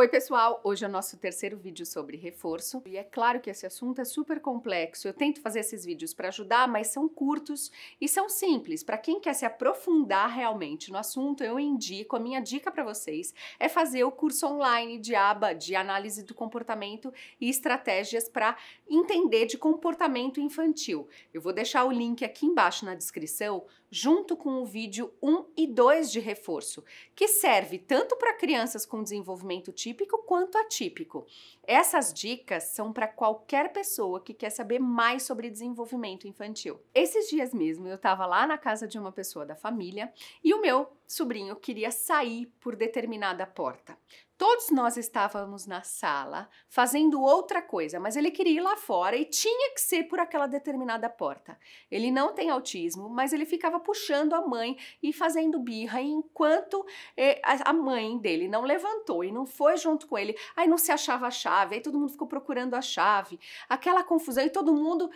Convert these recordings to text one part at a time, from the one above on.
Oi, pessoal! Hoje é o nosso terceiro vídeo sobre reforço e é claro que esse assunto é super complexo. Eu tento fazer esses vídeos para ajudar, mas são curtos e são simples. Para quem quer se aprofundar realmente no assunto, eu indico, a minha dica para vocês é fazer o curso online de aba de análise do comportamento e estratégias para entender de comportamento infantil. Eu vou deixar o link aqui embaixo na descrição junto com o vídeo 1 e 2 de reforço, que serve tanto para crianças com desenvolvimento típico quanto atípico. Essas dicas são para qualquer pessoa que quer saber mais sobre desenvolvimento infantil. Esses dias mesmo eu estava lá na casa de uma pessoa da família e o meu sobrinho queria sair por determinada porta. Todos nós estávamos na sala fazendo outra coisa, mas ele queria ir lá fora e tinha que ser por aquela determinada porta. Ele não tem autismo, mas ele ficava puxando a mãe e fazendo birra enquanto eh, a mãe dele não levantou e não foi junto com ele. Aí não se achava a chave, aí todo mundo ficou procurando a chave. Aquela confusão e todo mundo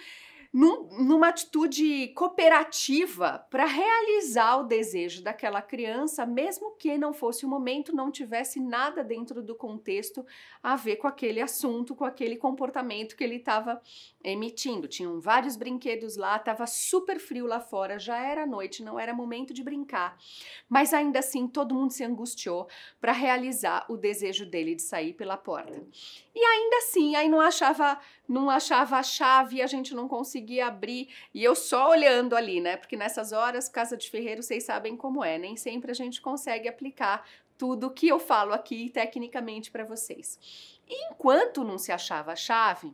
num, numa atitude cooperativa para realizar o desejo daquela criança, mesmo que não fosse o momento, não tivesse nada dentro do contexto a ver com aquele assunto, com aquele comportamento que ele estava emitindo. Tinham vários brinquedos lá, estava super frio lá fora, já era noite, não era momento de brincar. Mas ainda assim, todo mundo se angustiou para realizar o desejo dele de sair pela porta. E ainda assim, aí não achava, não achava a chave, a gente não conseguia consegui abrir. E eu só olhando ali, né? Porque nessas horas, casa de ferreiro, vocês sabem como é. Nem sempre a gente consegue aplicar tudo que eu falo aqui tecnicamente para vocês. Enquanto não se achava a chave,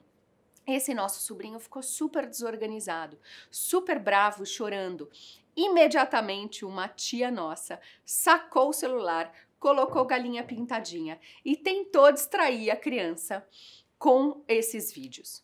esse nosso sobrinho ficou super desorganizado, super bravo, chorando. Imediatamente, uma tia nossa sacou o celular, colocou galinha pintadinha e tentou distrair a criança com esses vídeos.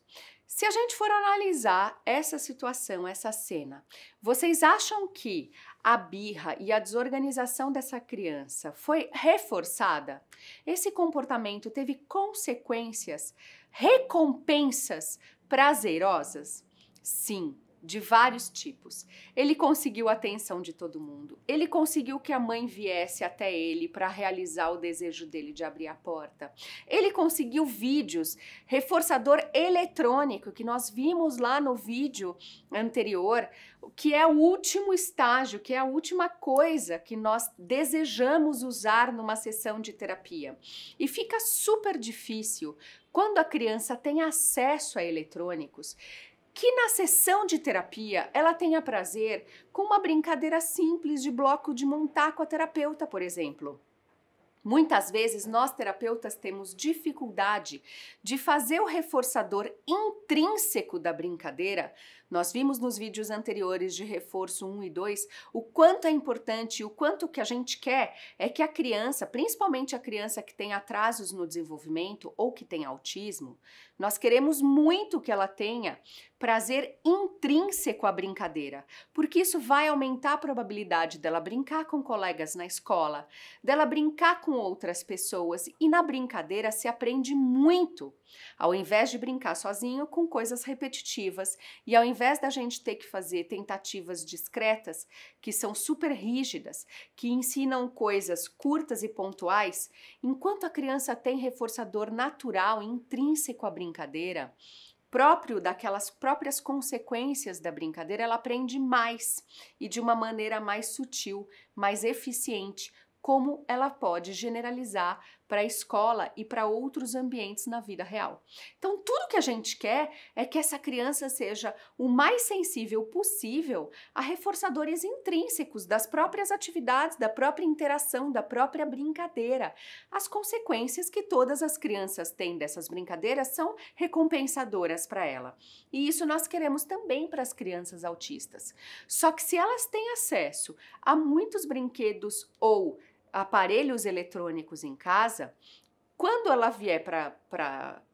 Se a gente for analisar essa situação, essa cena, vocês acham que a birra e a desorganização dessa criança foi reforçada? Esse comportamento teve consequências, recompensas prazerosas? Sim, de vários tipos. Ele conseguiu a atenção de todo mundo. Ele conseguiu que a mãe viesse até ele para realizar o desejo dele de abrir a porta. Ele conseguiu vídeos, reforçador eletrônico que nós vimos lá no vídeo anterior, que é o último estágio, que é a última coisa que nós desejamos usar numa sessão de terapia. E fica super difícil quando a criança tem acesso a eletrônicos que na sessão de terapia ela tenha prazer com uma brincadeira simples de bloco de montar com a terapeuta, por exemplo. Muitas vezes nós terapeutas temos dificuldade de fazer o reforçador intrínseco da brincadeira nós vimos nos vídeos anteriores de reforço 1 e 2 o quanto é importante e o quanto que a gente quer é que a criança, principalmente a criança que tem atrasos no desenvolvimento ou que tem autismo, nós queremos muito que ela tenha prazer intrínseco à brincadeira, porque isso vai aumentar a probabilidade dela brincar com colegas na escola, dela brincar com outras pessoas e na brincadeira se aprende muito, ao invés de brincar sozinho com coisas repetitivas e ao invés invés da gente ter que fazer tentativas discretas, que são super rígidas, que ensinam coisas curtas e pontuais, enquanto a criança tem reforçador natural intrínseco à brincadeira, próprio daquelas próprias consequências da brincadeira, ela aprende mais e de uma maneira mais sutil, mais eficiente, como ela pode generalizar para a escola e para outros ambientes na vida real. Então, tudo que a gente quer é que essa criança seja o mais sensível possível a reforçadores intrínsecos das próprias atividades, da própria interação, da própria brincadeira. As consequências que todas as crianças têm dessas brincadeiras são recompensadoras para ela. E isso nós queremos também para as crianças autistas. Só que se elas têm acesso a muitos brinquedos ou aparelhos eletrônicos em casa, quando ela vier para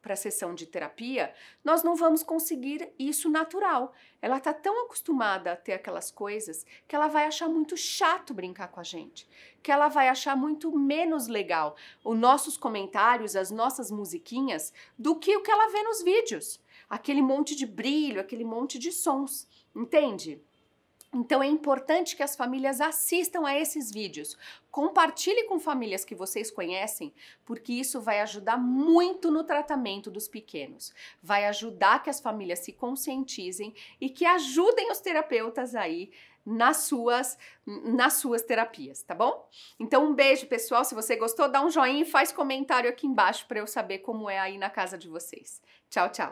a sessão de terapia, nós não vamos conseguir isso natural. Ela está tão acostumada a ter aquelas coisas que ela vai achar muito chato brincar com a gente, que ela vai achar muito menos legal os nossos comentários, as nossas musiquinhas, do que o que ela vê nos vídeos. Aquele monte de brilho, aquele monte de sons, entende? Então é importante que as famílias assistam a esses vídeos. Compartilhe com famílias que vocês conhecem, porque isso vai ajudar muito no tratamento dos pequenos. Vai ajudar que as famílias se conscientizem e que ajudem os terapeutas aí nas suas nas suas terapias, tá bom? Então um beijo, pessoal. Se você gostou, dá um joinha e faz comentário aqui embaixo para eu saber como é aí na casa de vocês. Tchau, tchau.